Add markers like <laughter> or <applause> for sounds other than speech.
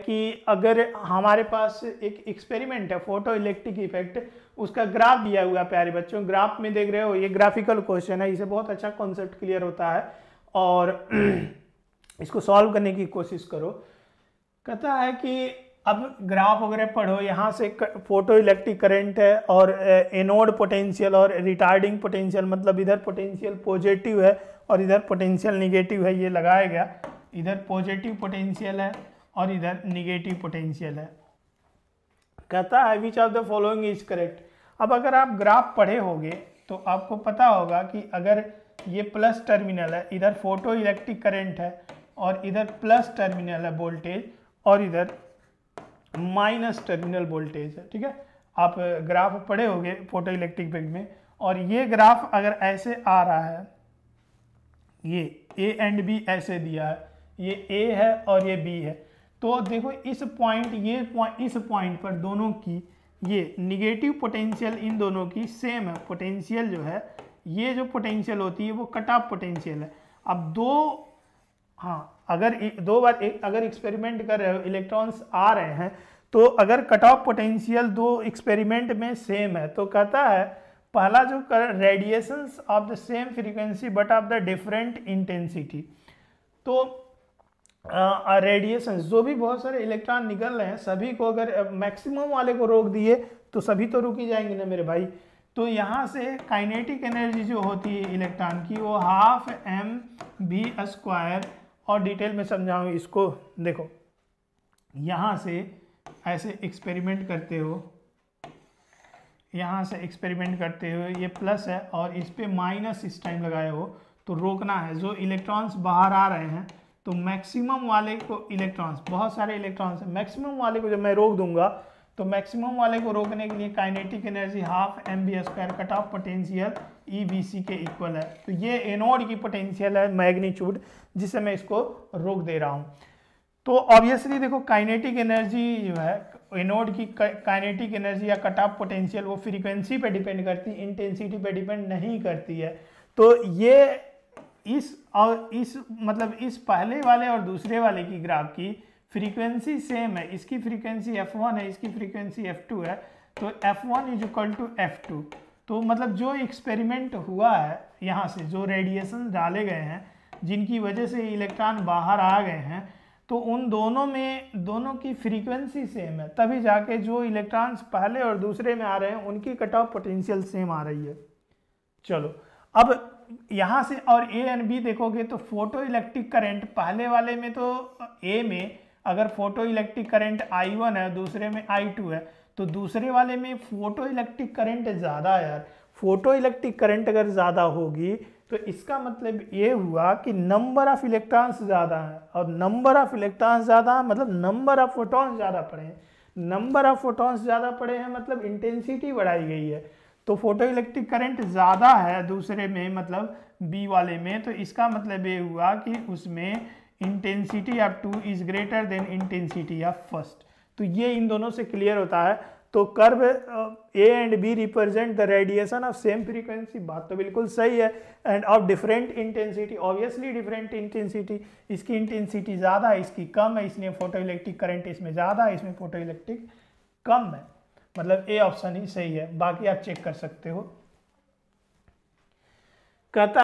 कि अगर हमारे पास एक एक्सपेरिमेंट है फोटो इलेक्ट्रिक इफेक्ट उसका ग्राफ दिया हुआ है प्यारे बच्चों ग्राफ में देख रहे हो ये ग्राफिकल क्वेश्चन है इसे बहुत अच्छा कॉन्सेप्ट क्लियर होता है और <clears throat> इसको सॉल्व करने की कोशिश करो कहता है कि अब ग्राफ वगैरह पढ़ो यहाँ से फोटो इलेक्ट्रिक करेंट है और एनोड पोटेंशियल और रिटार्डिंग पोटेंशियल मतलब इधर पोटेंशियल पॉजिटिव है और इधर पोटेंशियल निगेटिव है ये लगाया गया इधर पॉजिटिव पोटेंशियल है और इधर निगेटिव पोटेंशियल है कहता है which of the following is correct अब अगर आप ग्राफ पढ़े होंगे तो आपको पता होगा कि अगर ये प्लस टर्मिनल है इधर फोटो इलेक्ट्रिक करेंट है और इधर प्लस टर्मिनल है वोल्टेज और इधर माइनस टर्मिनल वोल्टेज है ठीक है आप ग्राफ पढ़े होंगे फोटो इलेक्ट्रिक बैग में और ये ग्राफ अगर ऐसे आ रहा है ये ए एंड बी ऐसे दिया है ये ए है और ये बी है तो देखो इस पॉइंट ये पॉइंट इस पॉइंट पर दोनों की ये निगेटिव पोटेंशियल इन दोनों की सेम है पोटेंशियल जो है ये जो पोटेंशियल होती है वो कट ऑफ पोटेंशियल है अब दो हाँ अगर दो बार एक, अगर एक्सपेरिमेंट कर रहे हो इलेक्ट्रॉन्स आ रहे हैं तो अगर कट ऑफ पोटेंशियल दो एक्सपेरिमेंट में सेम है तो कहता है पहला जो कर radiations of the same frequency but of the different intensity तो रेडिएशन जो भी बहुत सारे इलेक्ट्रॉन निकल रहे हैं सभी को अगर मैक्सिमम वाले को रोक दिए तो सभी तो रुकी जाएंगे ना मेरे भाई तो यहाँ से काइनेटिक एनर्जी जो होती है इलेक्ट्रॉन की वो हाफ एम बी स्क्वायर और डिटेल में समझाऊँ इसको देखो यहाँ से ऐसे एक्सपेरिमेंट करते हो यहाँ से एक्सपेरिमेंट करते हो ये प्लस है और इस पर माइनस इस टाइम लगाए हो तो रोकना है जो इलेक्ट्रॉन्स बाहर आ रहे हैं तो मैक्सिमम वाले को इलेक्ट्रॉन्स बहुत सारे इलेक्ट्रॉन्स हैं मैक्सिमम वाले को जब मैं रोक दूंगा तो मैक्सिमम वाले को रोकने के लिए kinetic energy half M B square cut off potential E B C के इक्वल है तो ये एनोड की पोटेंशियल है मैग्नीट्यूड जिससे मैं इसको रोक दे रहा हूँ तो ऑब्वियसली देखो काइनेटिक एनर्जी जो है एनोड की काइनेटिक एनर्जी या कट ऑफ पोटेंशियल वो फ्रीक्वेंसी पे डिपेंड करती है इंटेंसिटी पे डिपेंड नहीं करती है तो ये इस और इस मतलब इस पहले वाले और दूसरे वाले की ग्राफ की फ्रीक्वेंसी सेम है इसकी फ्रीक्वेंसी वन है इसकी फ्रीक्वेंसी टू है तो F one is equal to F two तो मतलब जो एक्सपेरिमेंट हुआ है यहाँ से जो रेडिएशन डाले गए हैं जिनकी वजह से इलेक्ट्रॉन बाहर आ गए हैं तो उन दोनों में दोनों की फ्रीक्वेंसी सेम है तभी जाके जो इलेक्ट्रॉन्स पहले और दूसरे में आ रहे हैं उनकी कट ऑफ पोटेंशियल सेम आ रही है चलो अब यहाँ से और ए एंड बी देखोगे तो फोटो इलेक्ट्रिक करेंट पहले वाले में तो ए में अगर photoelectric current I one है दूसरे में आई टू है तो दूसरे वाले में फोटो इलेक्ट्रिक करेंट ज़्यादा है यार फोटो इलेक्ट्रिक करेंट अगर ज़्यादा होगी तो इसका मतलब ये हुआ कि नंबर ऑफ इलेक्ट्रॉन्स ज़्यादा हैं और नंबर ऑफ इलेक्ट्रॉन्स ज़्यादा हैं मतलब नंबर ऑफ फोटॉन्स ज़्यादा पड़े हैं नंबर ऑफ फोटॉन्स ज़्यादा पड़े हैं मतलब इंटेंसिटी बढ़ाई गई है तो फोटो इलेक्ट्रिक करंट ज़्यादा है दूसरे में मतलब बी वाले में तो इसका मतलब ये हुआ कि उसमें intensity of two is greater than intensity of first तो ये इन दोनों से क्लियर होता है तो curve A and B represent the radiation of same frequency बात तो बिल्कुल सही है and of different intensity obviously different intensity इसकी इंटेंसिटी ज़्यादा है इसकी कम है इसलिए फोटो इलेक्ट्रिक करंट इसमें ज़्यादा है इसमें फोटो इलेक्ट्रिक कम है मतलब ए ऑप्शन ही सही है बाकी आप चेक कर सकते हो कहता